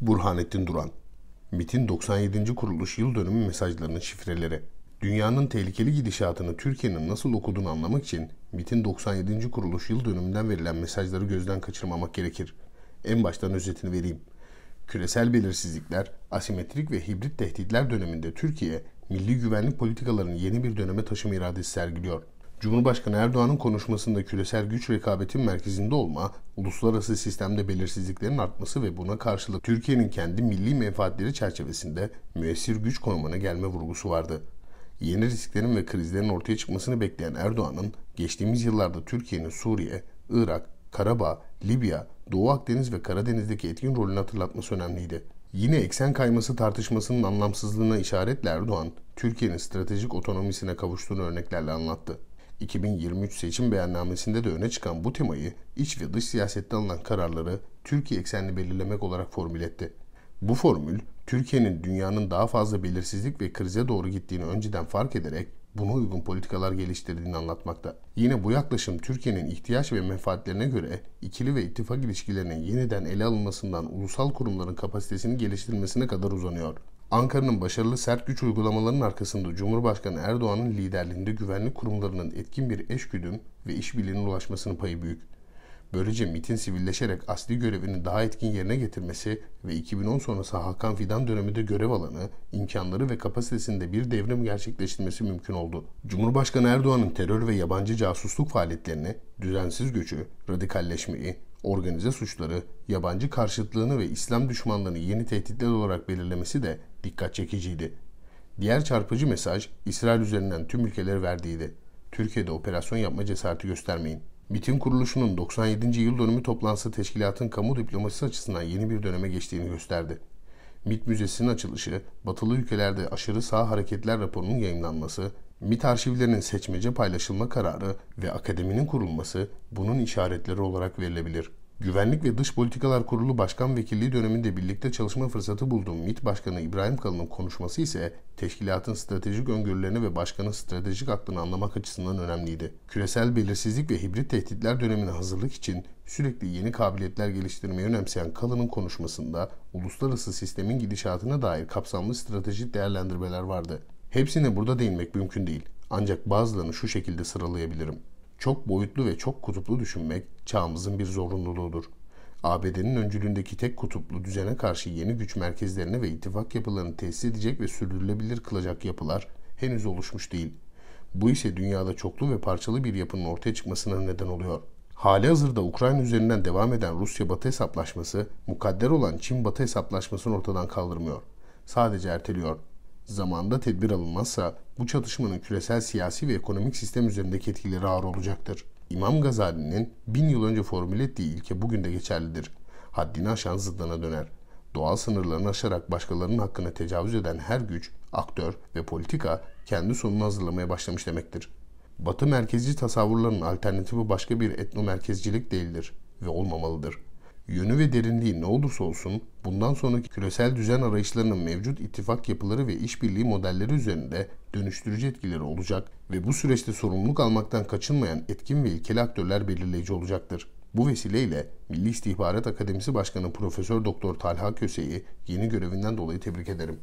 Burhanettin Duran MIT'in 97. kuruluş yıl dönümü mesajlarının şifreleri Dünyanın tehlikeli gidişatını Türkiye'nin nasıl okuduğunu anlamak için MIT'in 97. kuruluş yıl dönümünden verilen mesajları gözden kaçırmamak gerekir. En baştan özetini vereyim. Küresel belirsizlikler, asimetrik ve hibrit tehditler döneminde Türkiye, milli güvenlik politikalarını yeni bir döneme taşıma iradesi sergiliyor.'' Cumhurbaşkanı Erdoğan'ın konuşmasında küresel güç rekabetin merkezinde olma, uluslararası sistemde belirsizliklerin artması ve buna karşılık Türkiye'nin kendi milli menfaatleri çerçevesinde müessir güç konumuna gelme vurgusu vardı. Yeni risklerin ve krizlerin ortaya çıkmasını bekleyen Erdoğan'ın geçtiğimiz yıllarda Türkiye'nin Suriye, Irak, Karabağ, Libya, Doğu Akdeniz ve Karadeniz'deki etkin rolünü hatırlatması önemliydi. Yine eksen kayması tartışmasının anlamsızlığına işaretle Erdoğan, Türkiye'nin stratejik otonomisine kavuştuğunu örneklerle anlattı. 2023 seçim beyannamesinde de öne çıkan bu temayı iç ve dış siyasette alınan kararları Türkiye eksenli belirlemek olarak formületti. Bu formül, Türkiye'nin dünyanın daha fazla belirsizlik ve krize doğru gittiğini önceden fark ederek buna uygun politikalar geliştirdiğini anlatmakta. Yine bu yaklaşım Türkiye'nin ihtiyaç ve menfaatlerine göre ikili ve ittifak ilişkilerinin yeniden ele alınmasından ulusal kurumların kapasitesini geliştirmesine kadar uzanıyor. Ankara'nın başarılı sert güç uygulamalarının arkasında Cumhurbaşkanı Erdoğan'ın liderliğinde güvenlik kurumlarının etkin bir eşgüdüm ve işbirliğinin ulaşmasının payı büyük. Böylece MIT'in sivilleşerek asli görevini daha etkin yerine getirmesi ve 2010 sonrası Hakan Fidan döneminde görev alanı, imkanları ve kapasitesinde bir devrim gerçekleştirmesi mümkün oldu. Cumhurbaşkanı Erdoğan'ın terör ve yabancı casusluk faaliyetlerini, düzensiz göçü, radikalleşmeyi, organize suçları, yabancı karşıtlığını ve İslam düşmanlığını yeni tehditler olarak belirlemesi de dikkat çekiciydi. Diğer çarpıcı mesaj İsrail üzerinden tüm ülkelere verdiğiydi. Türkiye'de operasyon yapma cesareti göstermeyin. MIT'in kuruluşunun 97. yıl dönümü toplantısı teşkilatın kamu diplomasisi açısından yeni bir döneme geçtiğini gösterdi. MIT Müzesi'nin açılışı, batılı ülkelerde aşırı sağ hareketler raporunun yayınlanması, MIT arşivlerinin seçmece paylaşılma kararı ve akademinin kurulması bunun işaretleri olarak verilebilir. Güvenlik ve Dış Politikalar Kurulu Başkan Vekilliği döneminde birlikte çalışma fırsatı bulduğum MİT Başkanı İbrahim Kalın'ın konuşması ise teşkilatın stratejik öngörülerini ve başkanın stratejik aklını anlamak açısından önemliydi. Küresel belirsizlik ve hibrit tehditler dönemine hazırlık için sürekli yeni kabiliyetler geliştirmeyi önemseyen Kalın'ın konuşmasında uluslararası sistemin gidişatına dair kapsamlı stratejik değerlendirmeler vardı. Hepsine burada değinmek mümkün değil. Ancak bazılarını şu şekilde sıralayabilirim çok boyutlu ve çok kutuplu düşünmek çağımızın bir zorunluluğudur. ABD'nin öncülüğündeki tek kutuplu düzene karşı yeni güç merkezlerini ve ittifak yapılarını tesis edecek ve sürdürülebilir kılacak yapılar henüz oluşmuş değil. Bu ise dünyada çoklu ve parçalı bir yapının ortaya çıkmasına neden oluyor. Hali hazırda Ukrayna üzerinden devam eden Rusya-Batı hesaplaşması, mukadder olan Çin-Batı hesaplaşmasını ortadan kaldırmıyor. Sadece erteliyor zamanda tedbir alınmazsa bu çatışmanın küresel siyasi ve ekonomik sistem üzerindeki etkileri ağır olacaktır. İmam Gazali'nin bin yıl önce formüle ettiği ilke bugün de geçerlidir. Haddini aşan zıddına döner. Doğal sınırlarını aşarak başkalarının hakkına tecavüz eden her güç, aktör ve politika kendi sonunu hazırlamaya başlamış demektir. Batı merkezci tasavvurların alternatifi başka bir etno merkezcilik değildir ve olmamalıdır. Yönü ve derinliği ne olursa olsun bundan sonraki küresel düzen arayışlarının mevcut ittifak yapıları ve işbirliği modelleri üzerinde dönüştürücü etkileri olacak ve bu süreçte sorumluluk almaktan kaçınmayan etkin ve ilkeli aktörler belirleyici olacaktır. Bu vesileyle Milli İstihbarat Akademisi Başkanı Profesör Doktor Talha Köse'yi yeni görevinden dolayı tebrik ederim.